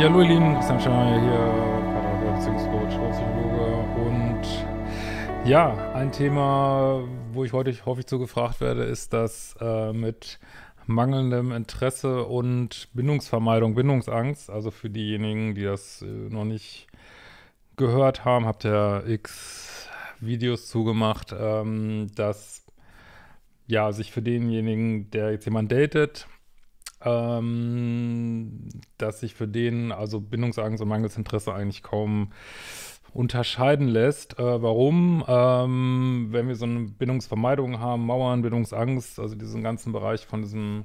Ja, hallo ihr Lieben, Christian Schermer hier, Beziehungscoach, Psychologe und ja, ein Thema, wo ich heute häufig zugefragt werde, ist das äh, mit mangelndem Interesse und Bindungsvermeidung, Bindungsangst. Also für diejenigen, die das äh, noch nicht gehört haben, habt ihr x Videos zugemacht, ähm, dass ja, sich für denjenigen, der jetzt jemanden datet, ähm, dass sich für den also Bindungsangst und Mangelsinteresse eigentlich kaum unterscheiden lässt. Äh, warum? Ähm, wenn wir so eine Bindungsvermeidung haben, Mauern, Bindungsangst, also diesen ganzen Bereich von diesem,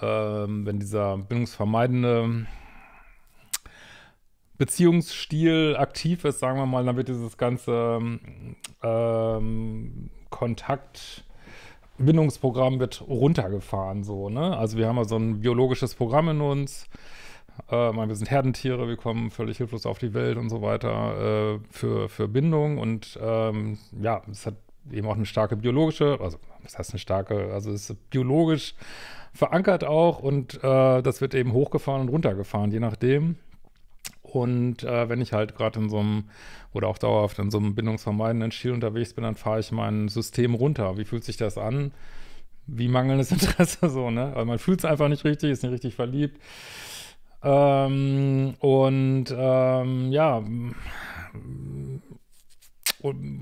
ähm, wenn dieser bindungsvermeidende Beziehungsstil aktiv ist, sagen wir mal, dann wird dieses ganze ähm, Kontakt Bindungsprogramm wird runtergefahren, so, ne? Also wir haben ja so ein biologisches Programm in uns. Äh, wir sind Herdentiere, wir kommen völlig hilflos auf die Welt und so weiter äh, für, für Bindung. Und ähm, ja, es hat eben auch eine starke biologische, also was heißt eine starke, also es ist biologisch verankert auch und äh, das wird eben hochgefahren und runtergefahren, je nachdem. Und äh, wenn ich halt gerade in so einem oder auch dauerhaft in so einem bindungsvermeidenden Stil unterwegs bin, dann fahre ich mein System runter. Wie fühlt sich das an? Wie mangelndes Interesse so, ne? Weil also, man fühlt es einfach nicht richtig, ist nicht richtig verliebt. Ähm, und ähm, ja,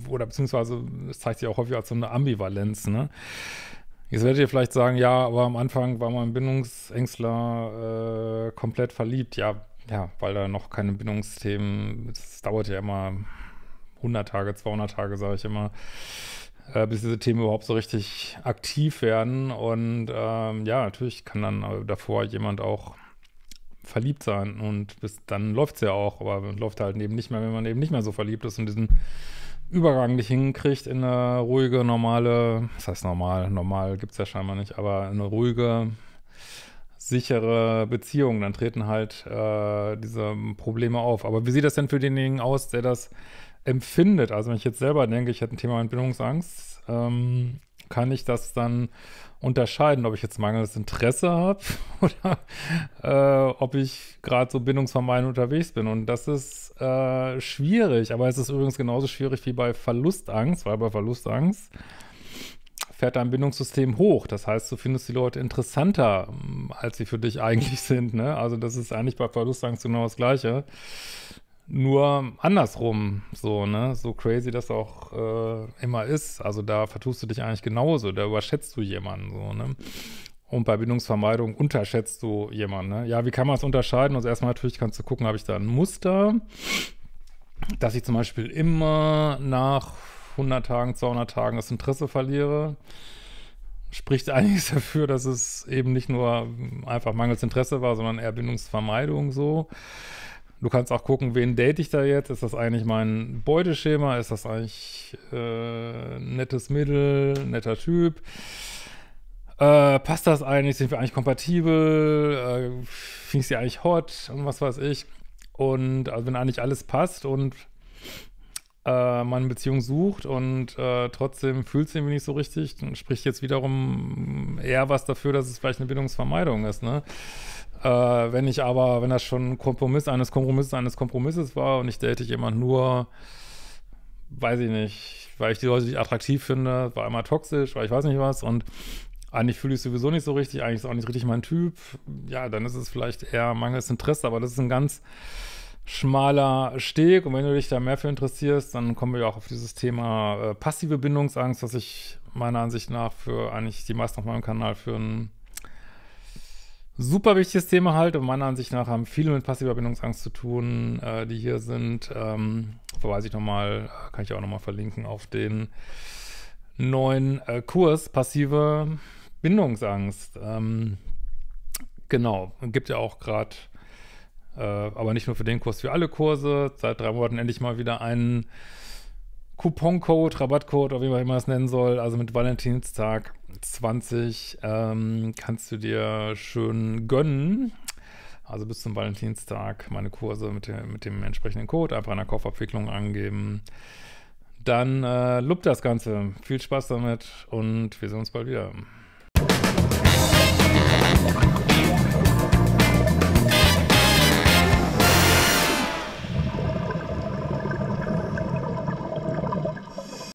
oder beziehungsweise es zeigt sich auch häufig als so eine Ambivalenz, ne? Jetzt werdet ihr vielleicht sagen, ja, aber am Anfang war mein Bindungsängstler äh, komplett verliebt. Ja, ja, weil da noch keine Bindungsthemen, es dauert ja immer 100 Tage, 200 Tage, sage ich immer, äh, bis diese Themen überhaupt so richtig aktiv werden. Und ähm, ja, natürlich kann dann davor jemand auch verliebt sein und bis dann läuft es ja auch, aber läuft halt eben nicht mehr, wenn man eben nicht mehr so verliebt ist und diesen Übergang nicht hinkriegt in eine ruhige, normale, das heißt normal, normal gibt es ja scheinbar nicht, aber eine ruhige, sichere Beziehungen, dann treten halt äh, diese Probleme auf. Aber wie sieht das denn für denjenigen aus, der das empfindet? Also wenn ich jetzt selber denke, ich hätte ein Thema Entbindungsangst, ähm, kann ich das dann unterscheiden, ob ich jetzt mangelndes Interesse habe oder äh, ob ich gerade so bindungsvermeidend unterwegs bin. Und das ist äh, schwierig, aber es ist übrigens genauso schwierig wie bei Verlustangst, weil bei Verlustangst fährt dein Bindungssystem hoch. Das heißt, du findest die Leute interessanter, ähm, als sie für dich eigentlich sind. Ne? Also das ist eigentlich bei Verlustangst genau das Gleiche. Nur andersrum, so, ne? So crazy das auch äh, immer ist. Also da vertust du dich eigentlich genauso, da überschätzt du jemanden so, ne? Und bei Bindungsvermeidung unterschätzt du jemanden, ne? Ja, wie kann man es unterscheiden? Also erstmal natürlich kannst du gucken, habe ich da ein Muster, dass ich zum Beispiel immer nach 100 Tagen, 200 Tagen das Interesse verliere, spricht einiges dafür, dass es eben nicht nur einfach mangels Interesse war, sondern eher Bindungsvermeidung so. Du kannst auch gucken, wen date ich da jetzt? Ist das eigentlich mein Beuteschema? Ist das eigentlich äh, nettes Mittel, netter Typ? Äh, passt das eigentlich? Sind wir eigentlich kompatibel? Äh, Finde ich sie eigentlich hot? Und was weiß ich. Und also wenn eigentlich alles passt und äh, man eine Beziehung sucht und äh, trotzdem fühlt sie irgendwie nicht so richtig, dann spricht jetzt wiederum eher was dafür, dass es vielleicht eine Bindungsvermeidung ist, ne? Äh, wenn ich aber, wenn das schon ein Kompromiss eines Kompromisses eines Kompromisses war und ich date jemand nur, weiß ich nicht, weil ich die Leute nicht attraktiv finde, war immer toxisch, weil ich weiß nicht was und eigentlich fühle ich sowieso nicht so richtig, eigentlich ist auch nicht richtig mein Typ, ja, dann ist es vielleicht eher mangelndes Interesse, aber das ist ein ganz schmaler Steg. Und wenn du dich da mehr für interessierst, dann kommen wir auch auf dieses Thema äh, passive Bindungsangst, was ich meiner Ansicht nach für eigentlich die meisten auf meinem Kanal für ein super wichtiges Thema halt. Und meiner Ansicht nach haben viele mit passiver Bindungsangst zu tun, äh, die hier sind. Ähm, verweise ich nochmal, äh, kann ich auch nochmal verlinken auf den neuen äh, Kurs passive Bindungsangst. Ähm, genau, gibt ja auch gerade äh, aber nicht nur für den Kurs, für alle Kurse. Seit drei Monaten endlich mal wieder einen Couponcode, Rabattcode oder wie man immer es nennen soll. Also mit Valentinstag 20 ähm, kannst du dir schön gönnen. Also bis zum Valentinstag meine Kurse mit dem, mit dem entsprechenden Code einfach in der Kaufabwicklung angeben. Dann äh, lobt das Ganze. Viel Spaß damit und wir sehen uns bald wieder.